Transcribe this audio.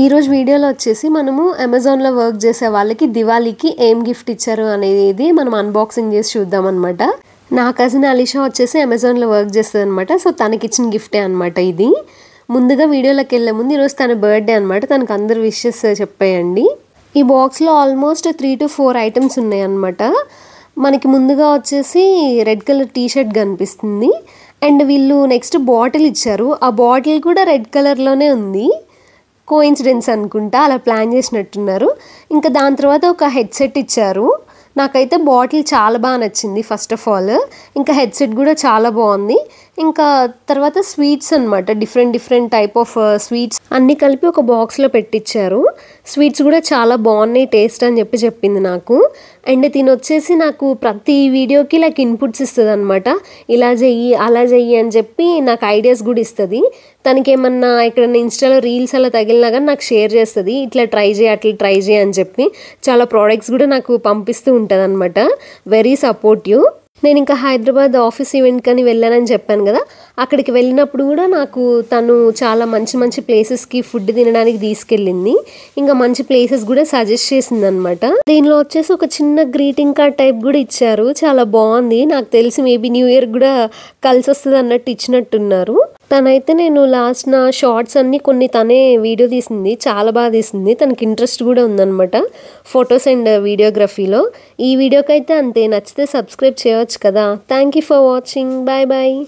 ఈరోజు వీడియోలో వచ్చేసి మనము అమెజాన్లో వర్క్ చేసే వాళ్ళకి దివాళీకి ఏం గిఫ్ట్ ఇచ్చారు అనేది మనం అన్బాక్సింగ్ చేసి చూద్దాం అనమాట నా కజిన్ అలీషా వచ్చేసి అమెజాన్లో వర్క్ చేస్తుంది అనమాట సో తనకి ఇచ్చిన గిఫ్టే అనమాట ఇది ముందుగా వీడియోలోకి వెళ్ళే ముందు ఈరోజు తన బర్త్డే అనమాట తనకు అందరు విషెస్ చెప్పేయండి ఈ బాక్స్లో almost three to four items ఉన్నాయి అనమాట మనకి ముందుగా వచ్చేసి రెడ్ కలర్ టీషర్ట్ కనిపిస్తుంది అండ్ వీళ్ళు నెక్స్ట్ బాటిల్ ఇచ్చారు ఆ బాటిల్ కూడా రెడ్ కలర్లోనే ఉంది కోఇన్సిడెన్స్ అనుకుంటా అలా ప్లాన్ చేసినట్టున్నారు ఇంకా దాని తర్వాత ఒక హెడ్సెట్ ఇచ్చారు నాకైతే బాటిల్ చాలా బాగా నచ్చింది ఫస్ట్ ఆఫ్ ఆల్ ఇంకా హెడ్సెట్ కూడా చాలా బాగుంది ఇంకా తర్వాత స్వీట్స్ అనమాట different different type of sweets అన్నీ కలిపి ఒక బాక్స్లో పెట్టించారు స్వీట్స్ కూడా చాలా బాగున్నాయి టేస్ట్ అని చెప్పి చెప్పింది నాకు అండ్ తిని వచ్చేసి నాకు ప్రతి వీడియోకి లైక్ ఇన్పుట్స్ ఇస్తుంది అనమాట ఇలా చెయ్యి అలా చెయ్యి అని చెప్పి నాకు ఐడియాస్ కూడా ఇస్తుంది తనకి ఏమన్నా ఇక్కడ ఇన్స్టాలో రీల్స్ అలా తగిలినా కానీ నాకు షేర్ చేస్తుంది ఇట్లా ట్రై చేయి అట్లా ట్రై చేయి అని చెప్పి చాలా ప్రోడక్ట్స్ కూడా నాకు పంపిస్తూ ఉంటుంది అనమాట వెరీ సపోర్టివ్ నేను ఇంకా హైదరాబాద్ ఆఫీస్ ఈవెంట్కి అని వెళ్ళానని చెప్పాను కదా అక్కడికి వెళ్ళినప్పుడు కూడా నాకు తను చాలా మంచి మంచి ప్లేసెస్కి ఫుడ్ తినడానికి తీసుకెళ్ళింది ఇంకా మంచి ప్లేసెస్ కూడా సజెస్ట్ చేసింది అనమాట దీనిలో వచ్చేసి ఒక చిన్న గ్రీటింగ్ కార్డ్ టైప్ కూడా ఇచ్చారు చాలా బాగుంది నాకు తెలిసి మేబీ న్యూ ఇయర్ కూడా కలిసి వస్తుంది అన్నట్టు ఇచ్చినట్టున్నారు తనైతే నేను లాస్ట్ నా షార్ట్స్ అన్నీ కొన్ని తనే వీడియో తీసింది చాలా బాగా తీసింది తనకి ఇంట్రెస్ట్ కూడా ఉందనమాట ఫొటోస్ అండ్ వీడియోగ్రఫీలో ఈ వీడియోకైతే అంతే నచ్చితే సబ్స్క్రైబ్ చేయవచ్చు కదా thank you for watching bye bye